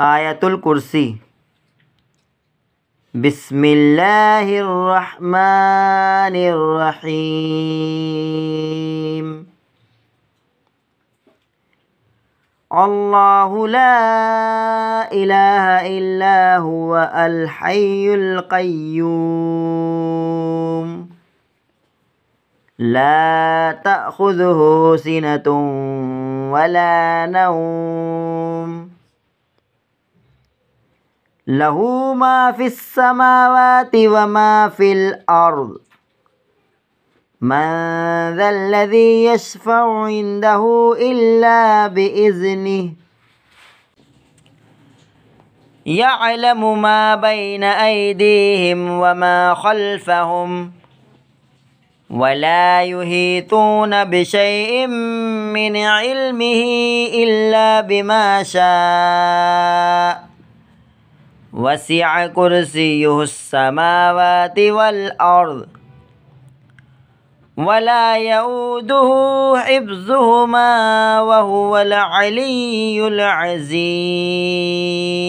آيَةُ الكرسي بسم الله الرحمن الرحيم الله لا إله إلا هو الحي القيوم لا تأخذه سنة ولا نوم له ما في السماوات وما في الأرض من ذا الذي يشفع عنده إلا بإذنه يعلم ما بين أيديهم وما خلفهم ولا يهيتون بشيء من علمه إلا بما شاء وسع كرسيه السماوات والأرض ولا يؤوده حفظهما وهو العلي العزيز